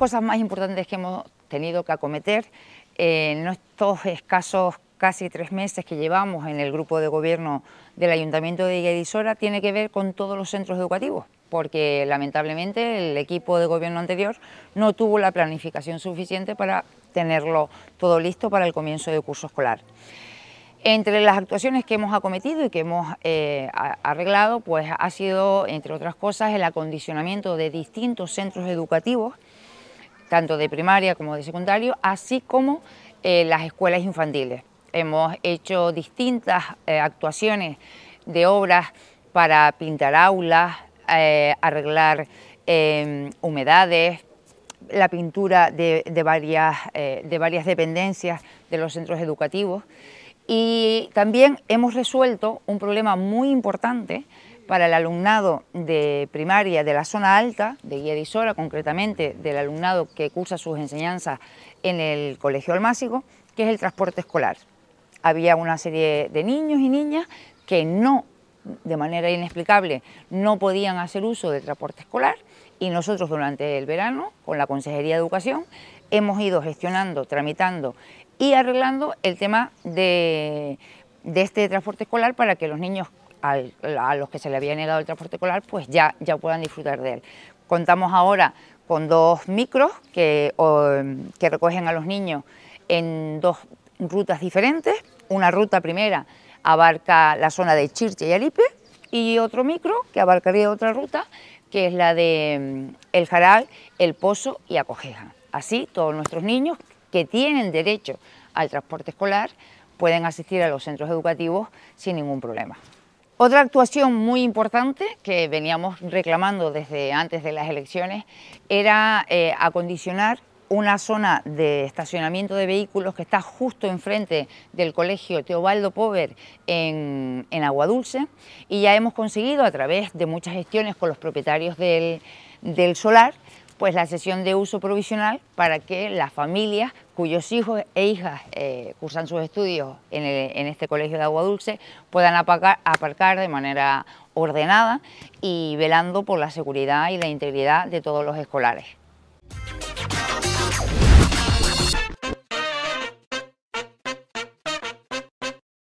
cosas más importantes que hemos tenido que acometer eh, en estos escasos casi tres meses que llevamos en el grupo de gobierno del Ayuntamiento de Iguedisora tiene que ver con todos los centros educativos, porque lamentablemente el equipo de gobierno anterior no tuvo la planificación suficiente para tenerlo todo listo para el comienzo del curso escolar. Entre las actuaciones que hemos acometido y que hemos eh, arreglado, pues ha sido, entre otras cosas, el acondicionamiento de distintos centros educativos tanto de primaria como de secundario, así como eh, las escuelas infantiles. Hemos hecho distintas eh, actuaciones de obras para pintar aulas, eh, arreglar em, humedades, la pintura de varias dependencias de los centros educativos. Y también hemos resuelto un problema muy importante para el alumnado de primaria de la zona alta, de Guía de Isola, concretamente del alumnado que cursa sus enseñanzas en el Colegio Almásico... que es el transporte escolar. Había una serie de niños y niñas que no, de manera inexplicable, no podían hacer uso del transporte escolar y nosotros durante el verano, con la Consejería de Educación, hemos ido gestionando, tramitando y arreglando el tema de este transporte escolar para que los niños a los que se le había negado el transporte escolar, pues ya, ya puedan disfrutar de él. Contamos ahora con dos micros que, que recogen a los niños en dos rutas diferentes. Una ruta primera abarca la zona de Chirche y Alipe y otro micro que abarcaría otra ruta que es la de mm, El Jaral, El Pozo y Acogeja. Así todos nuestros niños que tienen derecho al transporte escolar pueden asistir a los centros educativos sin ningún problema. Otra actuación muy importante que veníamos reclamando desde antes de las elecciones era eh, acondicionar una zona de estacionamiento de vehículos que está justo enfrente del colegio Teobaldo Pover en, Aguadulce y ya hemos conseguido a través de muchas gestiones con los propietarios del solar pues la sesión de uso provisional para que las familias cuyos hijos e hijas eh, cursan sus estudios en, este colegio de Agua Dulce puedan aparcar de manera ordenada y velando por la seguridad y la integridad de todos los escolares.